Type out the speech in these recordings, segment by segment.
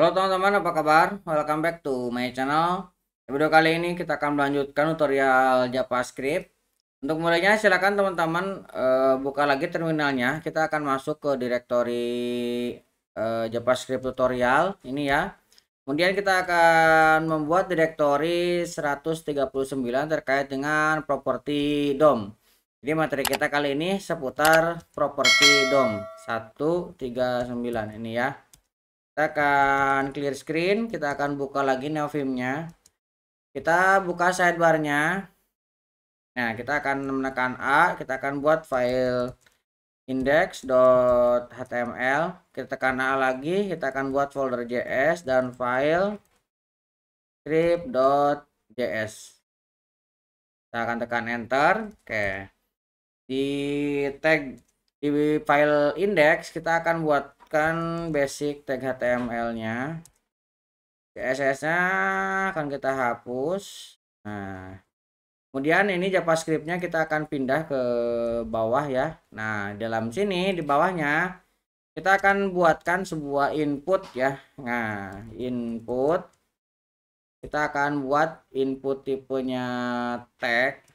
Halo teman-teman, apa kabar? Welcome back to my channel. Di video kali ini kita akan melanjutkan tutorial JavaScript. Untuk mulainya silakan teman-teman uh, buka lagi terminalnya. Kita akan masuk ke direktori uh, eh, JavaScript tutorial ini ya. Kemudian kita akan membuat direktori 139 terkait dengan properti DOM. Jadi materi kita kali ini seputar properti DOM 139 ini ya kita akan clear screen kita akan buka lagi neofilmnya kita buka sidebarnya nah kita akan menekan A kita akan buat file index.html kita tekan A lagi kita akan buat folder JS dan file script.js kita akan tekan enter oke di tag di file index kita akan buat siapkan basic tag HTML-nya. CSS-nya akan kita hapus. Nah, kemudian ini JavaScript-nya kita akan pindah ke bawah ya. Nah, dalam sini di bawahnya kita akan buatkan sebuah input ya. Nah, input kita akan buat input tipenya tag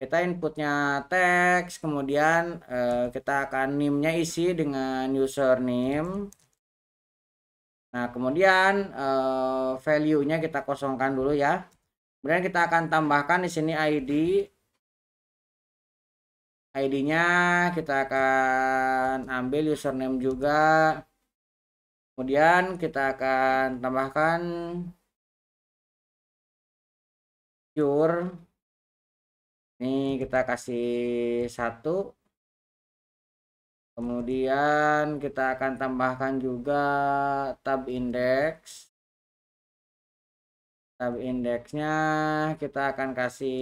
kita inputnya teks kemudian eh, kita akan nimnya isi dengan username nah kemudian eh, value-nya kita kosongkan dulu ya kemudian kita akan tambahkan di sini ID ID-nya kita akan ambil username juga kemudian kita akan tambahkan cure ini kita kasih satu kemudian kita akan tambahkan juga tab index tab indexnya kita akan kasih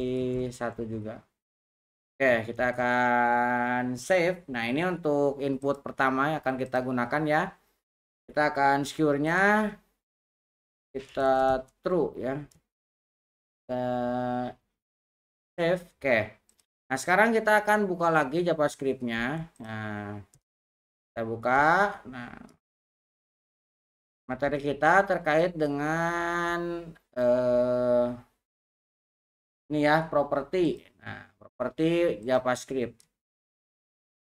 satu juga Oke, kita akan save. Nah, ini untuk input pertama yang akan kita gunakan ya. Kita akan secure-nya kita true ya. Kita save oke nah sekarang kita akan buka lagi javascriptnya nah kita buka nah materi kita terkait dengan eh, ini ya properti nah properti javascript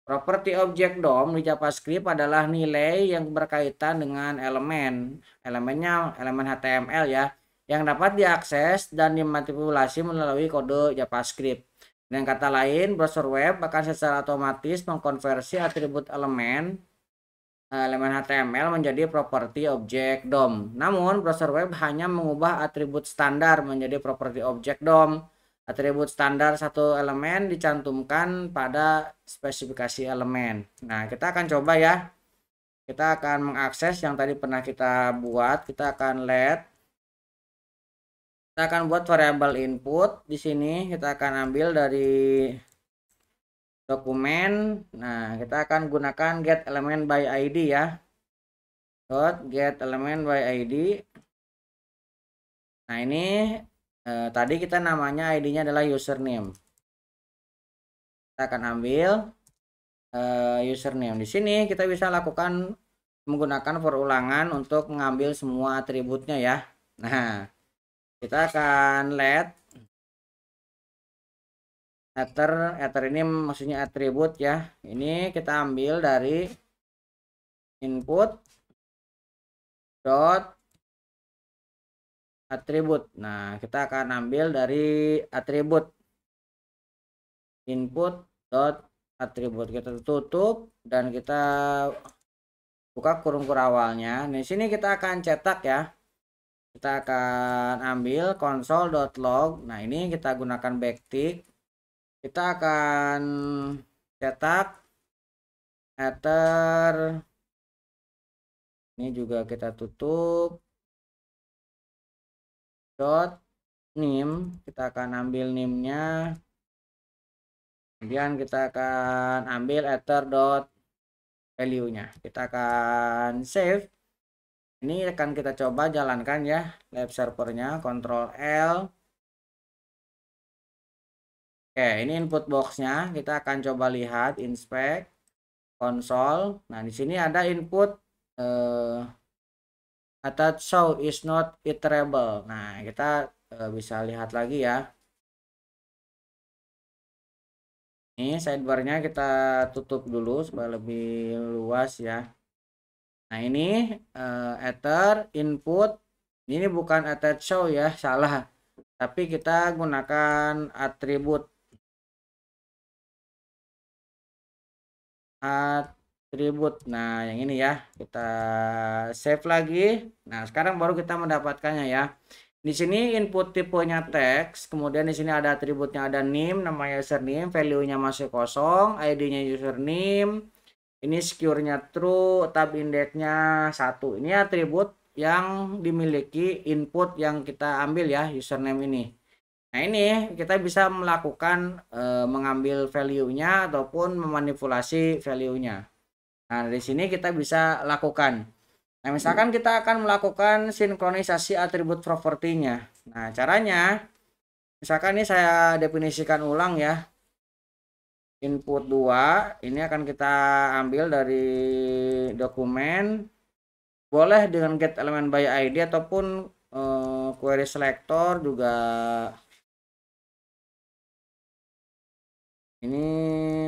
Properti objek DOM di JavaScript adalah nilai yang berkaitan dengan elemen. Elemennya elemen HTML ya yang dapat diakses dan dimanipulasi melalui kode JavaScript. Dengan kata lain, browser web akan secara otomatis mengkonversi atribut elemen eh, elemen HTML menjadi properti objek DOM. Namun, browser web hanya mengubah atribut standar menjadi properti objek DOM. Atribut standar satu elemen dicantumkan pada spesifikasi elemen. Nah, kita akan coba ya. Kita akan mengakses yang tadi pernah kita buat. Kita akan let kita akan buat variabel input di sini kita akan ambil dari dokumen nah kita akan gunakan get element by id ya dot get element by id nah ini eh, tadi kita namanya id-nya adalah username kita akan ambil eh, username di sini kita bisa lakukan menggunakan perulangan untuk mengambil semua atributnya ya nah kita akan let ether ether ini maksudnya atribut ya ini kita ambil dari input dot atribut nah kita akan ambil dari atribut input dot atribut kita tutup dan kita buka kurung kurawalnya nah, di sini kita akan cetak ya kita akan ambil console.log nah ini kita gunakan backtick kita akan cetak header ini juga kita tutup dot nim kita akan ambil nimnya kemudian kita akan ambil ether dot value nya kita akan save ini akan kita coba jalankan ya lab servernya Ctrl L oke ini input boxnya kita akan coba lihat inspect console. nah di sini ada input eh, attach show is not iterable nah kita eh, bisa lihat lagi ya ini sidebarnya kita tutup dulu supaya lebih luas ya Nah ini uh, ether input ini bukan ether show ya salah tapi kita gunakan atribut atribut nah yang ini ya kita save lagi nah sekarang baru kita mendapatkannya ya di sini input tipenya teks kemudian di sini ada atributnya ada name nama username value nya masih kosong id nya username ini secure-nya true, tab index-nya satu. Ini atribut yang dimiliki input yang kita ambil ya username ini. Nah ini kita bisa melakukan e, mengambil value-nya ataupun memanipulasi value-nya. Nah dari sini kita bisa lakukan. Nah misalkan kita akan melakukan sinkronisasi atribut property-nya. Nah caranya misalkan ini saya definisikan ulang ya input 2 ini akan kita ambil dari dokumen boleh dengan get element by id ataupun uh, query selector juga ini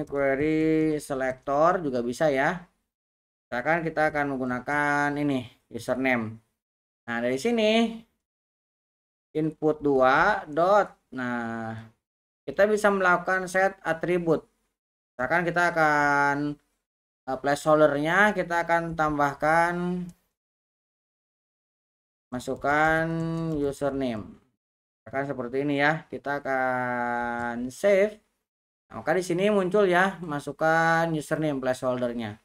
query selector juga bisa ya misalkan kita akan menggunakan ini username nah dari sini input 2 dot nah kita bisa melakukan set atribut misalkan kita akan uh, placeholder-nya kita akan tambahkan masukkan username akan seperti ini ya kita akan save nah, maka di sini muncul ya masukkan username placeholder-nya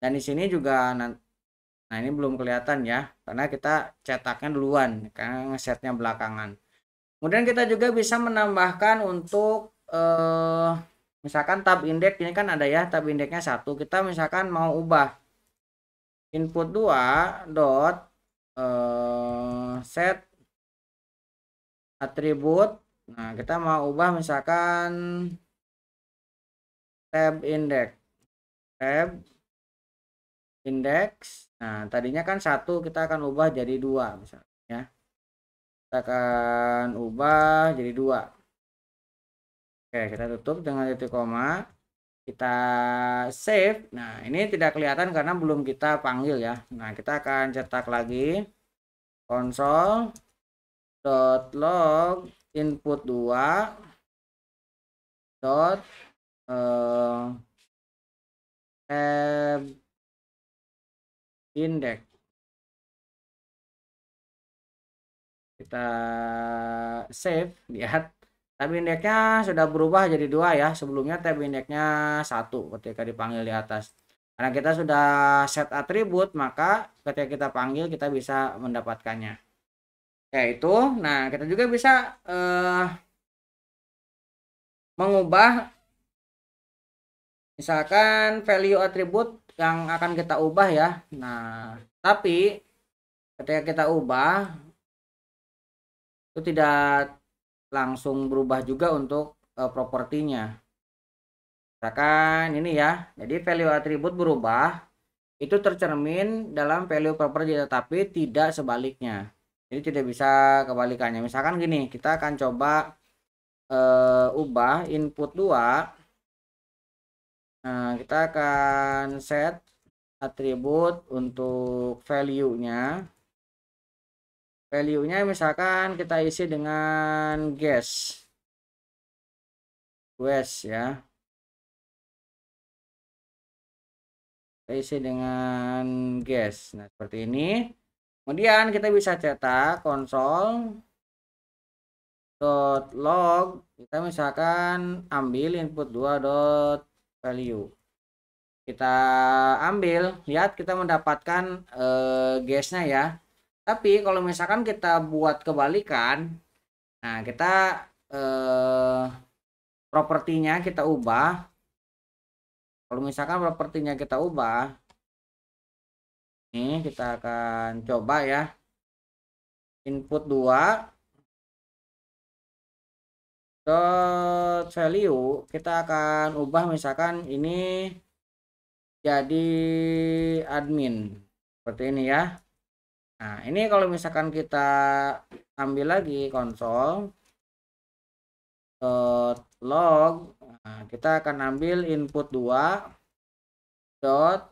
dan di sini juga nah ini belum kelihatan ya karena kita cetaknya duluan karena ngesetnya belakangan kemudian kita juga bisa menambahkan untuk eh, misalkan tab index ini kan ada ya tab indeksnya satu kita misalkan mau ubah input dua dot uh, set atribut nah kita mau ubah misalkan tab index tab index nah tadinya kan satu kita akan ubah jadi dua misalnya ya. kita akan ubah jadi dua Oke, kita tutup dengan titik koma. Kita save. Nah, ini tidak kelihatan karena belum kita panggil ya. Nah, kita akan cetak lagi log input 2 dot uh, index kita save lihat Tab indeksnya sudah berubah jadi dua ya. Sebelumnya tab indeksnya satu ketika dipanggil di atas. Karena kita sudah set atribut, maka ketika kita panggil kita bisa mendapatkannya. Ya itu. Nah, kita juga bisa eh, mengubah misalkan value atribut yang akan kita ubah ya. Nah, tapi ketika kita ubah itu tidak langsung berubah juga untuk uh, propertinya. Misalkan ini ya, jadi value atribut berubah itu tercermin dalam value property tetapi tidak sebaliknya. Jadi tidak bisa kebalikannya. Misalkan gini, kita akan coba uh, ubah input 2 Nah, kita akan set atribut untuk value-nya value-nya misalkan kita isi dengan gas, gas ya kita isi dengan gas, nah seperti ini kemudian kita bisa cetak konsol dot log kita misalkan ambil input 2 dot value kita ambil lihat kita mendapatkan uh, eh, guessnya ya tapi kalau misalkan kita buat kebalikan, nah kita eh, propertinya kita ubah. Kalau misalkan propertinya kita ubah, ini kita akan coba ya. Input 2 ke value kita akan ubah misalkan ini jadi admin seperti ini ya Nah, ini kalau misalkan kita ambil lagi konsol dot log, nah, kita akan ambil input 2 dot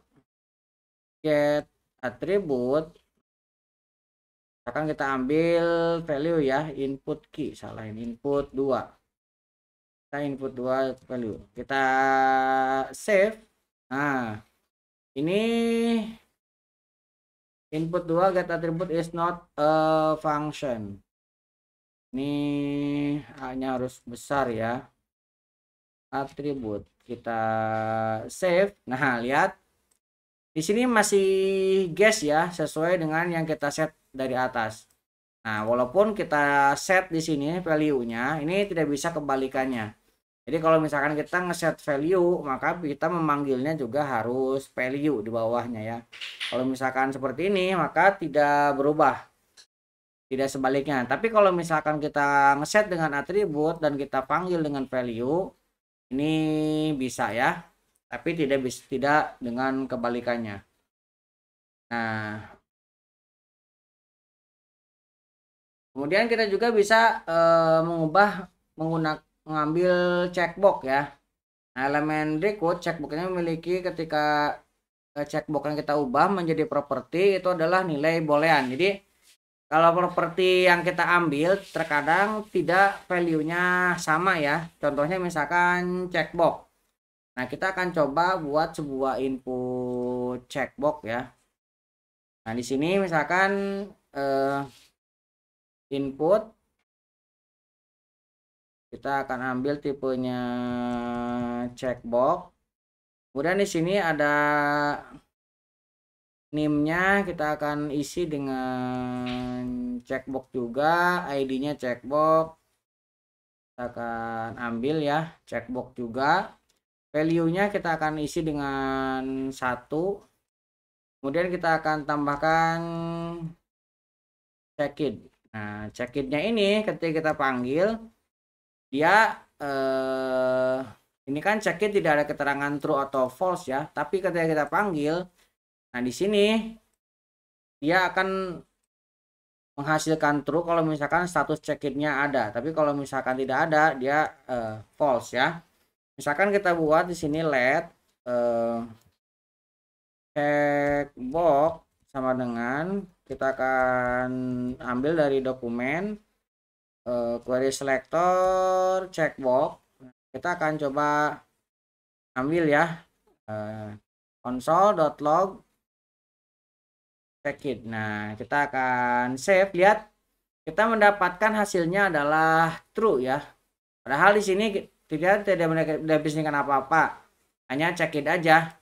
get attribute akan kita ambil value ya input key salah ini input 2 kita input 2 value kita save nah ini Input dua get attribute is not a function. Ini hanya harus besar ya. Atribut kita save. Nah, lihat. Di sini masih guess ya sesuai dengan yang kita set dari atas. Nah, walaupun kita set di sini value-nya, ini tidak bisa kebalikannya. Jadi kalau misalkan kita ngeset value, maka kita memanggilnya juga harus value di bawahnya ya. Kalau misalkan seperti ini, maka tidak berubah. Tidak sebaliknya. Tapi kalau misalkan kita ngeset dengan atribut dan kita panggil dengan value, ini bisa ya. Tapi tidak bisa tidak dengan kebalikannya. Nah, kemudian kita juga bisa e, mengubah menggunakan mengambil checkbox ya nah, elemen checkbox ini memiliki ketika eh, checkbox yang kita ubah menjadi properti itu adalah nilai boolean jadi kalau properti yang kita ambil terkadang tidak value-nya sama ya contohnya misalkan checkbox nah kita akan coba buat sebuah input checkbox ya nah di sini misalkan eh, input kita akan ambil tipenya checkbox kemudian di sini ada nimnya kita akan isi dengan checkbox juga ID-nya checkbox kita akan ambil ya checkbox juga value-nya kita akan isi dengan satu kemudian kita akan tambahkan check in nah check in ini ketika kita panggil dia eh, ini kan check tidak ada keterangan true atau false ya tapi ketika kita panggil nah di sini dia akan menghasilkan true kalau misalkan status check-innya ada tapi kalau misalkan tidak ada dia eh, false ya misalkan kita buat di sini let eh, check box sama dengan kita akan ambil dari dokumen Eh, query selector checkbox kita akan coba ambil ya uh, console.log check it nah kita akan save lihat kita mendapatkan hasilnya adalah true ya padahal di sini tidak tidak mendapatkan apa-apa hanya check it aja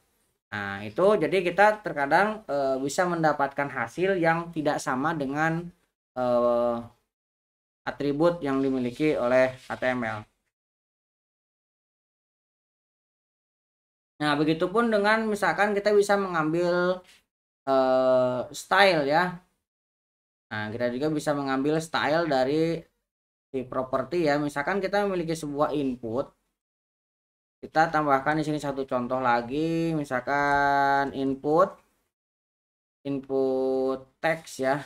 Nah, itu jadi kita terkadang uh, bisa mendapatkan hasil yang tidak sama dengan uh, atribut yang dimiliki oleh HTML. Nah, begitupun dengan misalkan kita bisa mengambil uh, style ya. Nah, kita juga bisa mengambil style dari si properti ya. Misalkan kita memiliki sebuah input. Kita tambahkan di sini satu contoh lagi, misalkan input input text ya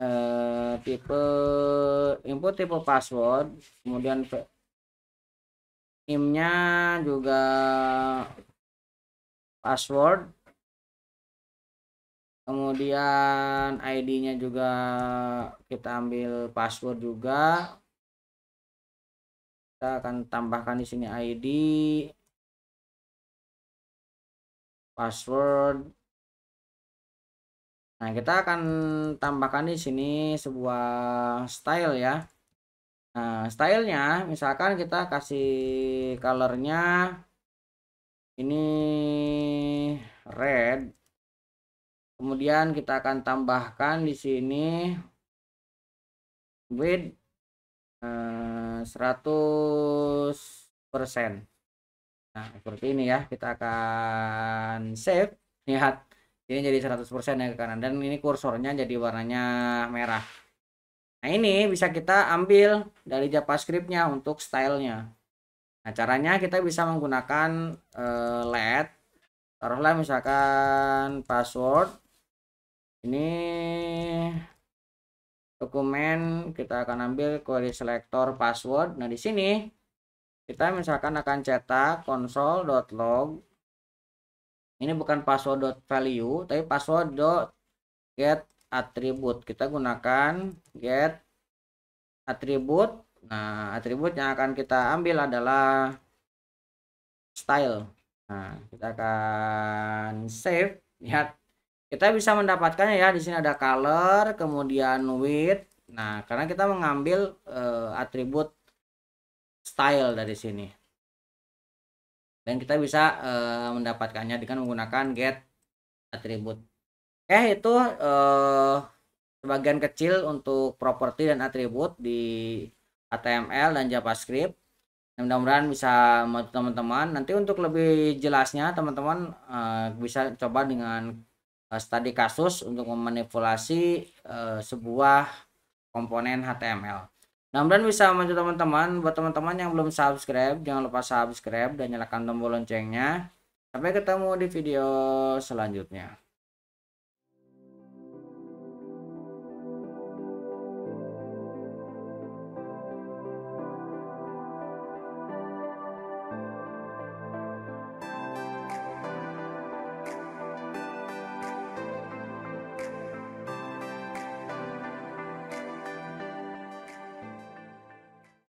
uh, tipe input tipe password kemudian imnya juga password kemudian ID-nya juga kita ambil password juga kita akan tambahkan di sini ID password Nah, kita akan tambahkan di sini sebuah style ya. Nah, stylenya misalkan kita kasih colornya ini red. Kemudian kita akan tambahkan di sini width eh, 100%. Nah, seperti ini ya. Kita akan save. Lihat ini jadi 100% ya ke kanan dan ini kursornya jadi warnanya merah nah ini bisa kita ambil dari javascriptnya untuk stylenya nah caranya kita bisa menggunakan uh, led taruhlah misalkan password ini dokumen kita akan ambil query selector password nah di sini kita misalkan akan cetak console.log ini bukan password value tapi password get atribut. kita gunakan get atribut. nah atribut yang akan kita ambil adalah style nah kita akan save lihat ya, kita bisa mendapatkannya ya di sini ada color kemudian width nah karena kita mengambil uh, eh, atribut style dari sini dan kita bisa e, mendapatkannya dengan menggunakan get atribut Eh itu e, sebagian kecil untuk properti dan atribut di HTML dan JavaScript mudah-mudahan bisa membantu teman-teman nanti untuk lebih jelasnya teman-teman e, bisa coba dengan studi kasus untuk memanipulasi e, sebuah komponen HTML Nah, mudah bisa membantu teman-teman. Buat teman-teman yang belum subscribe, jangan lupa subscribe dan nyalakan tombol loncengnya. Sampai ketemu di video selanjutnya.